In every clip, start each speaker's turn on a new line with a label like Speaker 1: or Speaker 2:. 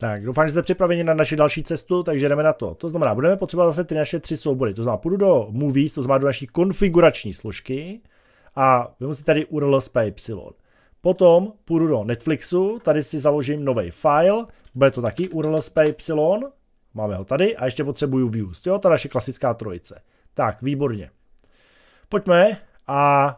Speaker 1: Tak, doufám, že jste připraveni na naši další cestu, takže jdeme na to. To znamená, budeme potřebovat zase ty naše tři soubory. To znamená, půjdu do Movies, to znamená do naší konfigurační složky a vezmu si tady URL s Y. Potom půjdu do Netflixu, tady si založím nový file, bude to taky URL s Y, máme ho tady a ještě potřebuju views, jo, ta naše klasická trojice. Tak, výborně. Pojďme a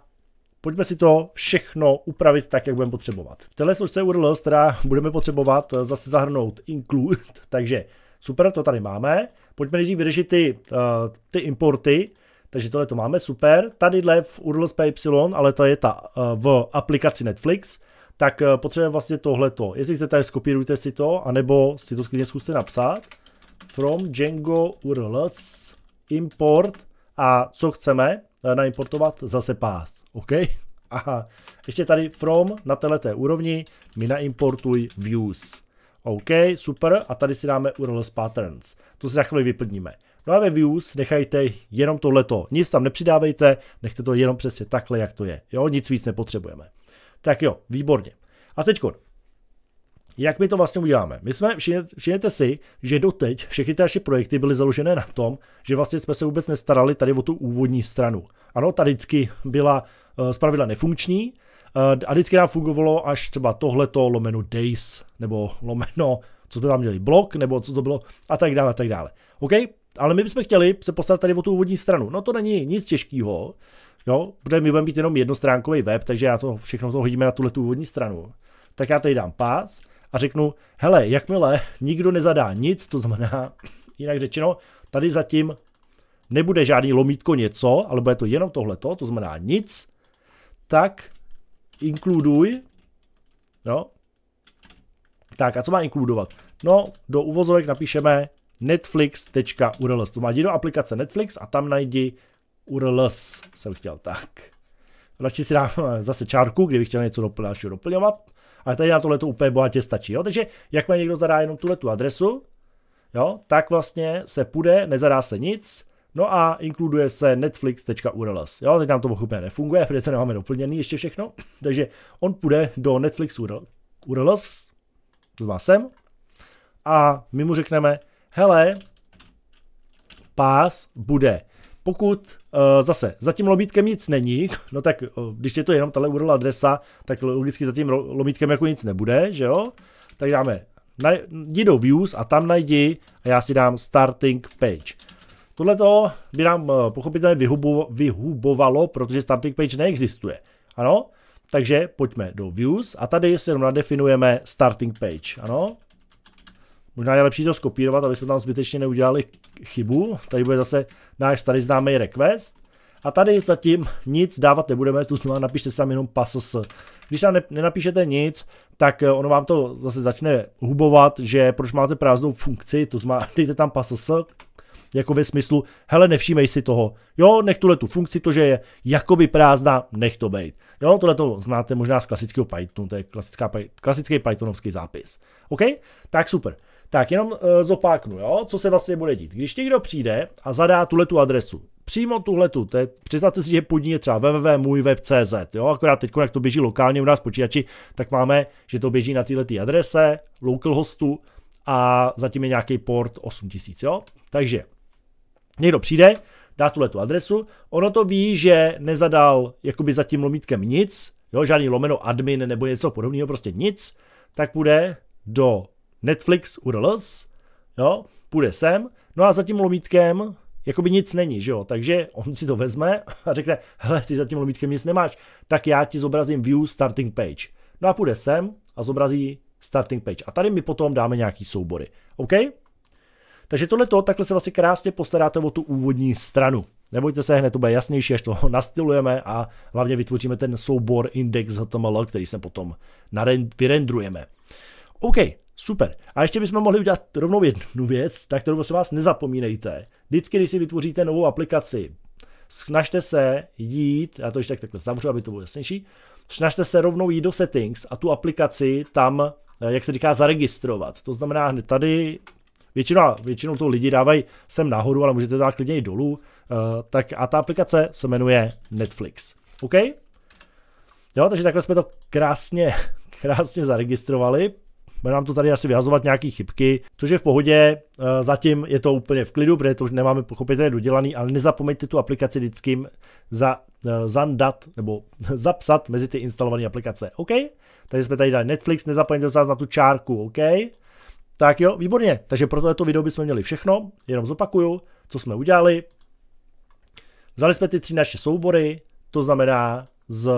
Speaker 1: pojďme si to všechno upravit tak, jak budeme potřebovat. V téhle složce URL, která budeme potřebovat eh, zase zahrnout include, takže super, to tady máme. Pojďme nejdřív vyřešit ty, uh, ty importy, takže tohle to máme, super. Tadyhle v z PY, ale to je ta uh, v aplikaci Netflix, tak uh, potřebujeme vlastně tohleto. Jestli chcete, skopírujte si to, anebo si to skvěle zkuste napsat. From Django URLs import a co chceme naimportovat? Zase pás. OK. Aha. Ještě tady from na této úrovni mi naimportuj views. OK, super. A tady si dáme URLs patterns. To si za chvíli vyplníme. No a ve views nechajte jenom tohleto. Nic tam nepřidávejte, nechte to jenom přesně takhle, jak to je. Jo, nic víc nepotřebujeme. Tak jo, výborně. A teď jak my to vlastně uděláme? My jsme, všimněte si, že doteď všechny ty naše projekty byly založené na tom, že vlastně jsme se vůbec nestarali tady o tu úvodní stranu. Ano, tady vždycky byla Eh, pravidla nefunkční eh, a vždycky nám fungovalo až třeba tohleto lomeno days, nebo lomeno, co jsme tam měli, blok, nebo co to bylo, a tak dále, a tak dále. OK? Ale my bychom chtěli se postarat tady o tu úvodní stranu. No to není nic těžkého, jo, protože my budeme mít jenom jednostránkový web, takže já to všechno to hodíme na tuhle tu úvodní stranu. Tak já tady dám pás a řeknu, hele, jakmile nikdo nezadá nic, to znamená, jinak řečeno, tady zatím nebude žádný lomítko něco, ale bude to jenom tohleto, to znamená nic, tak inkluduj, jo. Tak a co má inkludovat? No, do uvozovek napíšeme netflix.urls. To má jdi do aplikace Netflix a tam najdi urls, jsem chtěl tak. Radši si dám zase čárku, kdybych chtěl něco doplňovat, doplňovat. Ale tady na tohle to úplně bohatě stačí. Jo? Takže má někdo zadá jenom tuhle tu adresu, jo, tak vlastně se půjde, nezadá se nic, No a inkluduje se netflix.urls. Jo, teď nám to pochopně nefunguje, protože to nemáme doplněný ještě všechno. Takže on půjde do Netflix URLs, to má sem, a my mu řekneme, hele, pás bude. Pokud uh, zase za tím lomítkem nic není, no tak uh, když je to jenom tahle URL adresa, tak logicky za tím lomítkem jako nic nebude, že jo? Tak dáme, jdi do views a tam najdi a já si dám starting page. Tohle by nám eh, pochopitelně vyhubo, vyhubovalo, protože starting page neexistuje. Ano, takže pojďme do views a tady si jenom nadefinujeme starting page. Ano, Možná je lepší to skopírovat, aby jsme tam zbytečně neudělali chybu. Tady bude zase náš starý známý request. A tady zatím nic dávat nebudeme, tu znamená napište tam jenom pass. Když tam nenapíšete nic, tak eh, ono vám to zase začne hubovat, že proč máte prázdnou funkci, to znamená dejte tam pass, jako ve smyslu, hele, nevšímej si toho. Jo, nech tuhle tu funkci, to, že je jakoby prázdná, nech to být. Jo, tohle to znáte možná z klasického Pythonu, to je klasická, klasický Pythonovský zápis. OK? Tak super. Tak jenom e, zopáknu, jo, co se vlastně bude dít. Když někdo přijde a zadá tuhle tu adresu, přímo tuhle tu, představte si, že pod ní je třeba www.můjweb.cz, jo, akorát teď, jak to běží lokálně u nás počítači, tak máme, že to běží na této adrese, localhostu a zatím je nějaký port 8000, jo. Takže Někdo přijde, dá tuhle tu adresu, ono to ví, že nezadal jakoby za tím lomítkem nic, jo, žádný lomeno admin nebo něco podobného, prostě nic, tak půjde do Netflix URLs, jo, půjde sem, no a za tím lomítkem jakoby nic není, že jo, takže on si to vezme a řekne, hele, ty za tím lomítkem nic nemáš, tak já ti zobrazím view starting page. No a půjde sem a zobrazí starting page. A tady my potom dáme nějaký soubory. OK? Takže tohle to, takhle se vlastně krásně postaráte o tu úvodní stranu. Nebojte se, hned to bude jasnější, až to nastylujeme a hlavně vytvoříme ten soubor index HTML, který se potom vyrendrujeme. OK, Super. A ještě bychom mohli udělat rovnou jednu věc, tak kterou se vás nezapomínejte. Vždycky, když si vytvoříte novou aplikaci, snažte se jít, já to ještě tak takhle zavřu, aby to bylo jasnější, snažte se rovnou jít do settings a tu aplikaci tam, eh, jak se říká, zaregistrovat. To znamená hned tady většinou, většinou to lidi dávají sem nahoru, ale můžete to dát klidně i dolů. Eh, tak a ta aplikace se jmenuje Netflix. OK? Jo, takže takhle jsme to krásně, krásně zaregistrovali. Bude nám to tady asi vyhazovat nějaké chybky, což je v pohodě, eh, zatím je to úplně v klidu, protože to už nemáme pochopitelně dodělaný, ale nezapomeňte tu aplikaci vždycky za, eh, zandat nebo zapsat mezi ty instalované aplikace, OK? Takže jsme tady dali Netflix, nezapomeňte se na tu čárku, OK? Tak jo, výborně. Takže pro tohleto video bychom měli všechno. Jenom zopakuju, co jsme udělali. Vzali jsme ty tři naše soubory, to znamená z,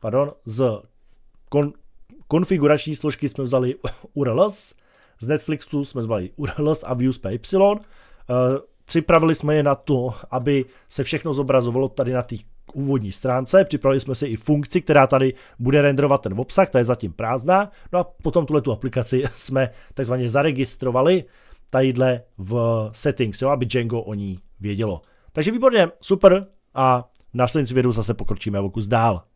Speaker 1: pardon, z kon, konfigurační složky jsme vzali URLs, z Netflixu jsme vzali URLs a views y. Eh, připravili jsme je na to, aby se všechno zobrazovalo tady na těch úvodní stránce, připravili jsme si i funkci, která tady bude renderovat ten obsah, ta je zatím prázdná, no a potom tuhle tu aplikaci jsme takzvaně zaregistrovali tadyhle v settings, jo, aby Django o ní vědělo. Takže výborně, super a na následujícím videu zase pokročíme o kus dál.